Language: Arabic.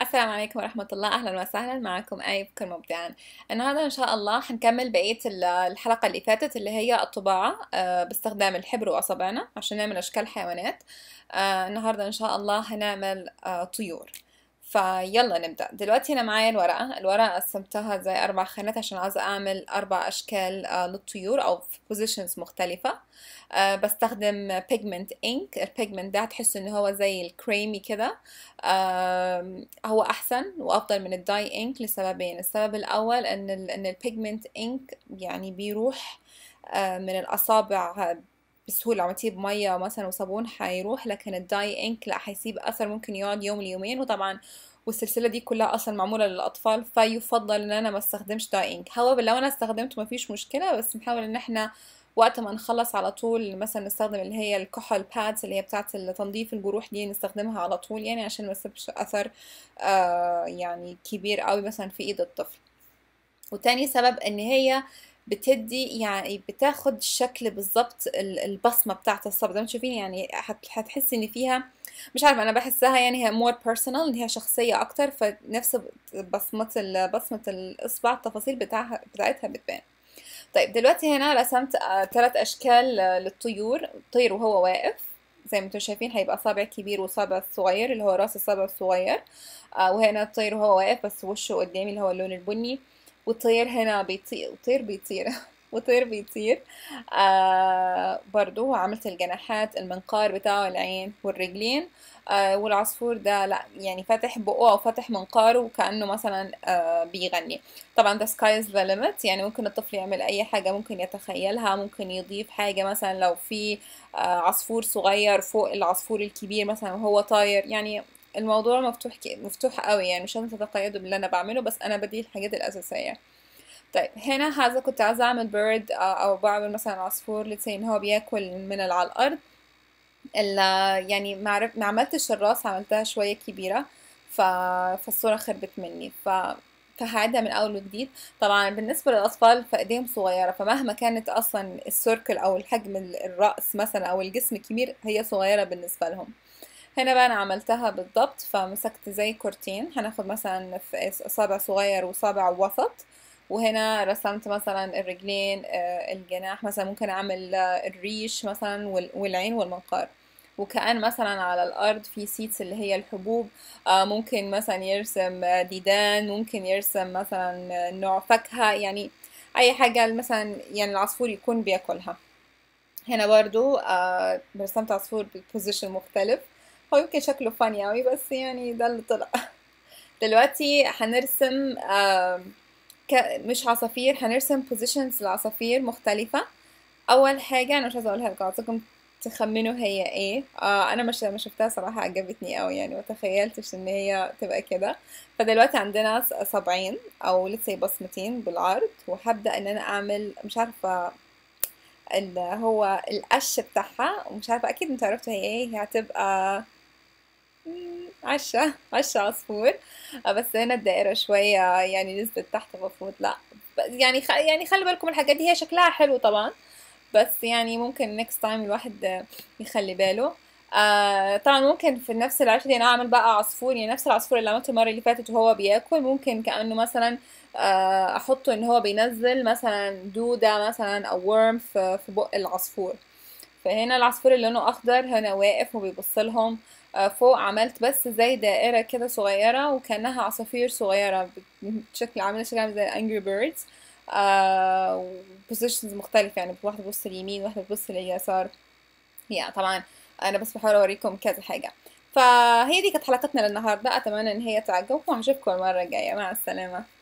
السلام عليكم ورحمة الله أهلا وسهلا معكم آي بكل مبدعا النهاردة إن شاء الله هنكمل بقية الحلقة اللي فاتت اللي هي الطباعة آه، باستخدام الحبر وأصابعنا عشان نعمل أشكال حيوانات آه، النهاردة إن شاء الله هنعمل آه، طيور فيلا نبدأ دلوقتي أنا معايا الورقة الورقة قسمتها زي أربع خانات عشان عاوزة أعمل أربع أشكال آه، للطيور أو في بوزيشنز مختلفة آه، بستخدم بيجمنت إنك البيجمنت ده هتحس إن هو زي الكريمي كده هو أحسن وأفضل من الداي إنك لسببين السبب الأول إن ال إن البيجمنت إنك يعني بيروح آه، من الأصابع بسهولة عملتيه بمية مثلا وصابون هيروح لكن الداي انك لا هيسيب اثر ممكن يقعد يوم ليومين وطبعا والسلسلة دي كلها اصلا معمولة للاطفال فيفضل ان انا ما استخدمش داي انك هو لو انا استخدمته مفيش مشكلة بس نحاول ان احنا وقت ما نخلص على طول مثلا نستخدم اللي هي الكحل بادز اللي هي بتاعه تنظيف الجروح دي نستخدمها على طول يعني عشان ما تسيبش اثر آه يعني كبير قوي مثلا في ايد الطفل وتاني سبب ان هي بتدي يعني بتاخد الشكل بالظبط البصمه بتاعت الصبر زي ما تشوفين يعني هتحس ان فيها مش عارفه انا بحسها يعني هي مور بيرسونال ان هي شخصيه اكتر فنفس بصمه بصمه الاصبع التفاصيل بتاعها بتاعتها بتبان طيب دلوقتي هنا رسمت ثلاث آه، اشكال آه، للطيور طير وهو واقف زي ما انتم شايفين هيبقى صابع كبير وصابع صغير اللي هو راس الصابع الصغير آه وهنا الطير وهو واقف بس وشه قدامي اللي هو اللون البني وطير هنا بيطير وطير بيطير وطير بيطير آه برضو عملت الجناحات المنقار بتاعه العين والرجلين آه والعصفور ده لا يعني فاتح بقه او فاتح منقاره وكانه مثلا آه بيغني طبعا ده sky is the limit يعني ممكن الطفل يعمل اي حاجه ممكن يتخيلها ممكن يضيف حاجه مثلا لو في آه عصفور صغير فوق العصفور الكبير مثلا وهو طاير يعني الموضوع مفتوح كي... مفتوح قوي يعني مش لازم تتقيدوا باللي انا بعمله بس انا بدي الحاجات الاساسيه طيب هنا هذا كنت عايزة اعمل بيرد آه، او بعمل مثلا عصفور لتسي ان هو بياكل من على الارض يعني ما عرفت ما عملتش الراس عملتها شويه كبيره ف... فالصوره خربت مني ف فهعدها من اول وجديد طبعا بالنسبه للاطفال فايديهم صغيره فمهما كانت اصلا السيركل او الحجم الراس مثلا او الجسم كبير هي صغيره بالنسبه لهم هنا بقى انا عملتها بالضبط فمسكت زي كورتين هناخد مثلا في صابع صغير وصابع وسط وهنا رسمت مثلا الرجلين آه، الجناح مثلا ممكن اعمل آه، الريش مثلا والعين والمنقار وكأن مثلا على الأرض في سيتس اللي هي الحبوب آه، ممكن مثلا يرسم ديدان ممكن يرسم مثلا نوع فاكهة يعني أي حاجة مثلا يعني العصفور يكون بياكلها هنا برضو رسمت عصفور ببوزيشن مختلف هو يمكن شكله فاني أوي بس يعني ده اللي طلع دلوقتي هنرسم ك... مش عصافير هنرسم بوزيشنز لعصافير مختلفة أول حاجة أنا مش عايزة أقولها لكم عايزاكم تخمنوا هي ايه آه انا مش ما شفتها صراحه عجبتني قوي يعني متخيلتش ان هي تبقى كده فدلوقتي عندنا صابعين او لسه بصمتين بالعرض وهبدا ان انا اعمل مش عارفه اللي هو القش بتاعها ومش عارفه اكيد انتوا عرفتوا هي ايه هي هتبقى عشا عشا عصفور آه، بس هنا الدائرة شوية يعني نزلت تحت المفروض لا يعني خ... يعني خلي بالكم الحاجات دي هي شكلها حلو طبعا بس يعني ممكن نكست تايم الواحد يخلي باله آه طبعا ممكن في نفس العشاء دي انا اعمل بقى عصفور يعني نفس العصفور اللي عملته المره اللي فاتت وهو بياكل ممكن كانه مثلا آه احطه ان هو بينزل مثلا دوده مثلا او ورم في بق العصفور فهنا العصفور اللي لونه اخضر هنا واقف وبيبص لهم آه، فوق عملت بس زي دائره كده صغيره وكانها عصافير صغيره بشكل عامل شكل عامل زي الانجري بيردز بوزيشنز مختلفه يعني واحده بتبص اليمين واحده بتبص لليسار يا طبعا انا بس بحاول اوريكم كذا حاجه فهي دي كانت حلقتنا للنهارده اتمنى ان هي تعجبكم واشوفكم المره الجايه مع السلامه